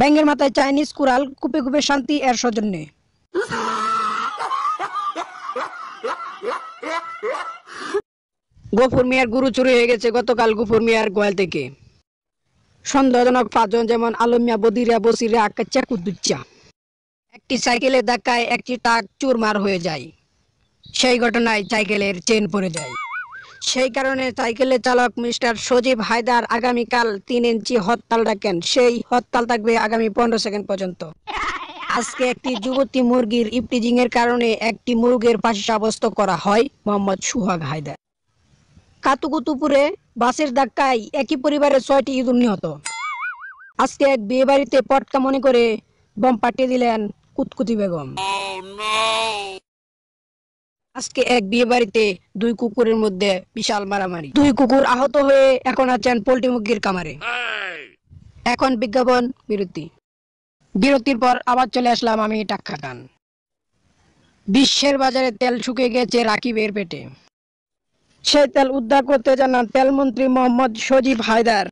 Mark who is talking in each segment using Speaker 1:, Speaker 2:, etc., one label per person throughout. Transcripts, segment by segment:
Speaker 1: ব্যাঙ্গের মাথায় Chinese Corel কুপে কুপে শান্তি এর সৌজন্যে গফুর মিয়ার গুরু চুরি হয়ে গেছে গতকাল গফুর মিয়ার গোয়াল থেকে সন্দেহজনক পাঁচজন যেমন আলমিয়া বদিরা বসিরা আকাচ্চা কুদুচ্চা একটি সাইকেলের ধাক্কায় একটি টাক চুরমার হয়ে যায় সেই ঘটনায় সাইকেলের চেন পড়ে যায় সেই কারণে সাইকেলের চালক মিস্টার সজীব হায়দার আগামীকাল তিন ইঞ্চি হরতাল ডাকেন সেই হরতাল থাকবে আগামী পনেরো সেকেন্ড পর্যন্ত আজকে একটি যুবতী মুরগির ইপটিজিং এর কারণে একটি মুরগের পাশে সাব্যস্ত করা হয় মোহাম্মদ সুহাগ হায়দার কাতুকুতুপুরে বাসের ধাক্কায় একই পরিবারের ছয়টি ইঁদুর নিহত আজকে এক বিয়ে বাড়িতে পটকা মনে করে বম পাঠিয়ে দিলেন কুতকুতি বেগম oh, আজকে এক বিয়ে বাড়িতে দুই কুকুরের মধ্যে বিশাল মারামারি দুই কুকুর আহত হয়ে এখন আছেন পোল্ট্রি মুরগির কামারে এখন বিজ্ঞাপন বিরতি বিরতির পর আবার চলে আসলাম আমি টাক্কা খান বিশ্বের বাজারে তেল শুকিয়ে গেছে রাকিবের পেটে সেই তেল উদ্ধার করতে জানান তেলমন্ত্রী মোহাম্মদ সজীব হায়দার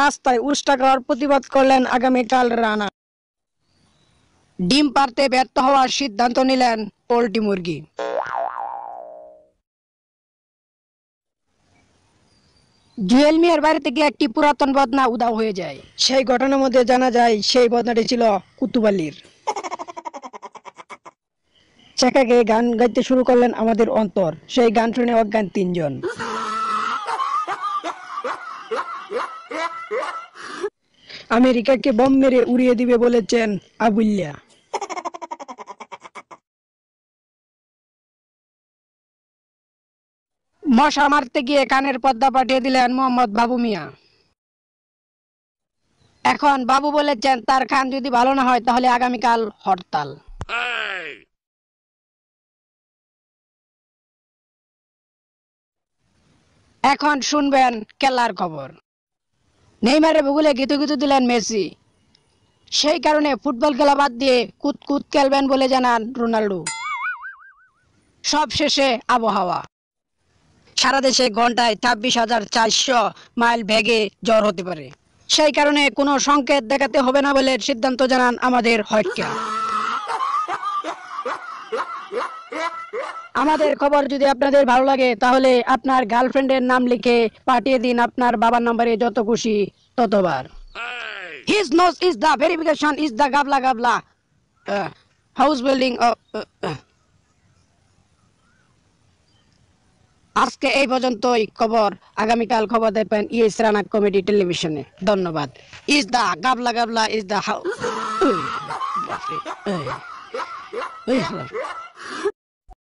Speaker 1: রাস্তায় উষ্টা খাওয়ার প্রতিবাদ করলেন আগামীকাল রানা ডিম পারতে ব্যর্থ হওয়ার সিদ্ধান্ত নিলেন পোল্ট্রি মুরগি জুয়েল মিয়ার একটি পুরাতন বদনা হয়ে যায় সেই ঘটনার মধ্যে জানা যায় সেই বদনাটি ছিল চাকাকে গান গাইতে শুরু করলেন আমাদের অন্তর সেই গান শুনে অজ্ঞান তিনজন আমেরিকাকে বম মেরে উড়িয়ে দিবে বলেছেন আবুল্লা মশা মারতে গিয়ে কানের পদ্মা পাঠিয়ে দিলেন মোহাম্মদ বাবু মিয়া এখন বাবু বলেছেন তার খান যদি ভালো না হয় তাহলে আগামীকাল হরতাল এখন শুনবেন কেলার খবর নেইমারে ভুগুলে গিতু গিতু দিলেন মেসি সেই কারণে ফুটবল খেলা বাদ দিয়ে কুত কুত খেলবেন বলে জানান রোনাল্ডো সব শেষে আবহাওয়া সারা দেশে ঘন্টায় ছাব্বিশ হাজার চারশো মাইল ভেগে জ্বর হতে পারে সেই কারণে কোনো সংকেত দেখাতে হবে না বলে সিদ্ধান্ত জানান আমাদের হটকে আমাদের খবর যদি আপনাদের ভালো লাগে তাহলে আপনার গার্লফ্রেন্ডের নাম লিখে পাঠিয়ে দিন আপনার বাবার নাম্বারে যত খুশি ততবার his nose is the verification is the গাবলা গাবলা হাউস বিল্ডিং আজকে এই পর্যন্তই খবর আগামীকাল খবর দেখবেন ইস রানা কমেডি টেলিভিশনে ধন্যবাদ ইজ দা গাবলা গাবলা ইজ দা হাউ